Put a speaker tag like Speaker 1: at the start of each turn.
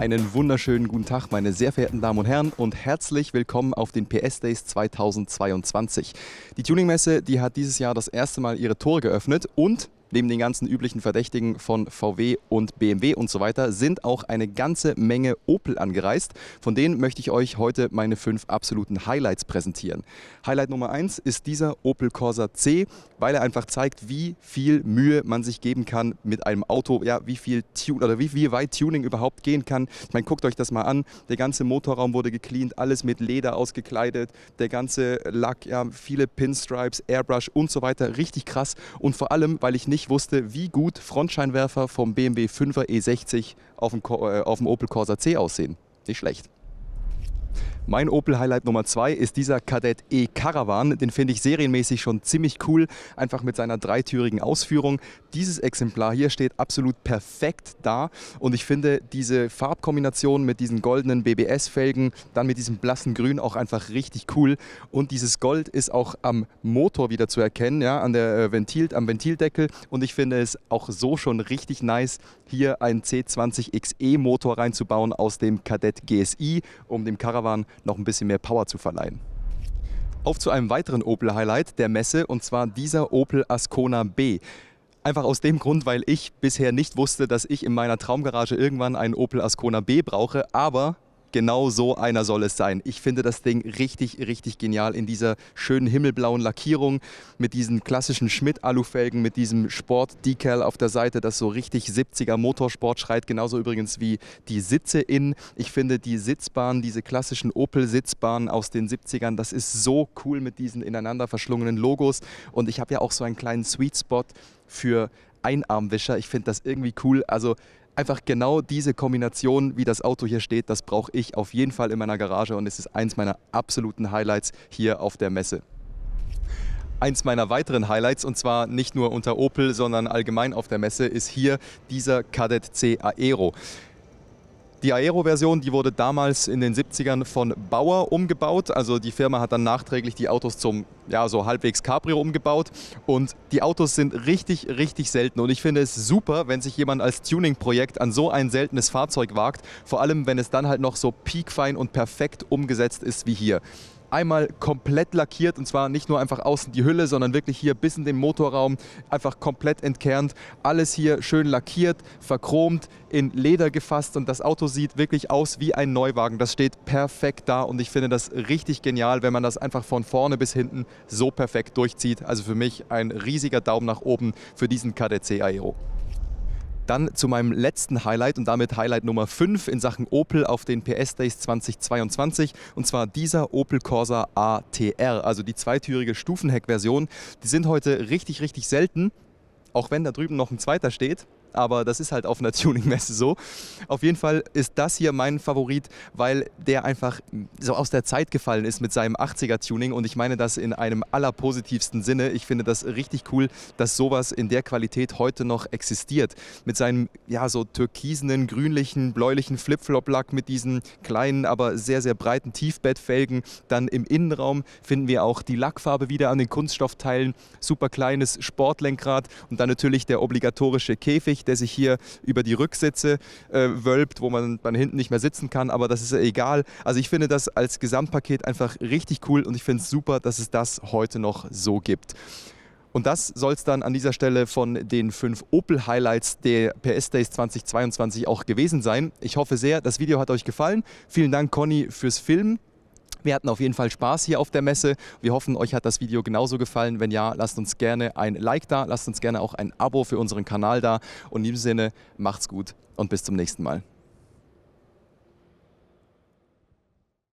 Speaker 1: Einen wunderschönen guten Tag, meine sehr verehrten Damen und Herren, und herzlich willkommen auf den PS Days 2022. Die Tuningmesse, die hat dieses Jahr das erste Mal ihre Tore geöffnet und Neben den ganzen üblichen Verdächtigen von VW und BMW und so weiter sind auch eine ganze Menge Opel angereist. Von denen möchte ich euch heute meine fünf absoluten Highlights präsentieren. Highlight Nummer eins ist dieser Opel Corsa C, weil er einfach zeigt, wie viel Mühe man sich geben kann mit einem Auto, ja, wie viel Tune oder wie, wie weit Tuning überhaupt gehen kann. Ich meine, guckt euch das mal an. Der ganze Motorraum wurde gecleant, alles mit Leder ausgekleidet, der ganze Lack, ja, viele Pinstripes, Airbrush und so weiter. Richtig krass. Und vor allem, weil ich nicht nicht wusste, wie gut Frontscheinwerfer vom BMW 5er E60 auf dem, äh, auf dem Opel Corsa C aussehen. Nicht schlecht. Mein Opel Highlight Nummer 2 ist dieser Kadett E Caravan. Den finde ich serienmäßig schon ziemlich cool, einfach mit seiner dreitürigen Ausführung. Dieses Exemplar hier steht absolut perfekt da und ich finde diese Farbkombination mit diesen goldenen BBS-Felgen, dann mit diesem blassen Grün auch einfach richtig cool. Und dieses Gold ist auch am Motor wieder zu erkennen, ja, an der äh, Ventil, am Ventildeckel. Und ich finde es auch so schon richtig nice, hier einen C20 XE Motor reinzubauen aus dem Kadett GSI, um dem Caravan noch ein bisschen mehr Power zu verleihen. Auf zu einem weiteren Opel-Highlight der Messe und zwar dieser Opel Ascona B. Einfach aus dem Grund, weil ich bisher nicht wusste, dass ich in meiner Traumgarage irgendwann einen Opel Ascona B brauche, aber Genau so einer soll es sein. Ich finde das Ding richtig, richtig genial in dieser schönen himmelblauen Lackierung mit diesen klassischen Schmidt-Alufelgen, mit diesem Sport-Decal auf der Seite, das so richtig 70er Motorsport schreit. Genauso übrigens wie die Sitze in. Ich finde die Sitzbahn, diese klassischen Opel-Sitzbahnen aus den 70ern, das ist so cool mit diesen ineinander verschlungenen Logos. Und ich habe ja auch so einen kleinen Sweet Spot für Einarmwischer. Ich finde das irgendwie cool. Also einfach genau diese Kombination, wie das Auto hier steht, das brauche ich auf jeden Fall in meiner Garage und es ist eins meiner absoluten Highlights hier auf der Messe eins meiner weiteren Highlights und zwar nicht nur unter Opel, sondern allgemein auf der Messe ist hier dieser Kadett C Aero. Die Aero-Version, die wurde damals in den 70ern von Bauer umgebaut. Also die Firma hat dann nachträglich die Autos zum, ja, so halbwegs Cabrio umgebaut. Und die Autos sind richtig, richtig selten. Und ich finde es super, wenn sich jemand als Tuning-Projekt an so ein seltenes Fahrzeug wagt. Vor allem, wenn es dann halt noch so peakfein und perfekt umgesetzt ist wie hier einmal komplett lackiert und zwar nicht nur einfach außen die Hülle, sondern wirklich hier bis in den Motorraum einfach komplett entkernt. Alles hier schön lackiert, verchromt, in Leder gefasst und das Auto sieht wirklich aus wie ein Neuwagen. Das steht perfekt da und ich finde das richtig genial, wenn man das einfach von vorne bis hinten so perfekt durchzieht. Also für mich ein riesiger Daumen nach oben für diesen KDC Aero. Dann zu meinem letzten Highlight und damit Highlight Nummer 5 in Sachen Opel auf den PS Days 2022 und zwar dieser Opel Corsa ATR, also die zweitürige Stufenheckversion. Die sind heute richtig, richtig selten, auch wenn da drüben noch ein zweiter steht aber das ist halt auf einer Tuning-Messe so. Auf jeden Fall ist das hier mein Favorit, weil der einfach so aus der Zeit gefallen ist mit seinem 80er-Tuning und ich meine das in einem allerpositivsten Sinne. Ich finde das richtig cool, dass sowas in der Qualität heute noch existiert. Mit seinem, ja, so türkisenen, grünlichen, bläulichen Flip-Flop-Lack mit diesen kleinen, aber sehr, sehr breiten Tiefbettfelgen. Dann im Innenraum finden wir auch die Lackfarbe wieder an den Kunststoffteilen. Super kleines Sportlenkrad und dann natürlich der obligatorische Käfig Teppich, der sich hier über die Rücksitze äh, wölbt, wo man dann hinten nicht mehr sitzen kann, aber das ist ja egal. Also ich finde das als Gesamtpaket einfach richtig cool und ich finde es super, dass es das heute noch so gibt. Und das soll es dann an dieser Stelle von den fünf Opel Highlights der PS Days 2022 auch gewesen sein. Ich hoffe sehr, das Video hat euch gefallen. Vielen Dank, Conny, fürs Filmen. Wir hatten auf jeden Fall Spaß hier auf der Messe. Wir hoffen, euch hat das Video genauso gefallen. Wenn ja, lasst uns gerne ein Like da, lasst uns gerne auch ein Abo für unseren Kanal da. Und in diesem Sinne, macht's gut und bis zum nächsten Mal.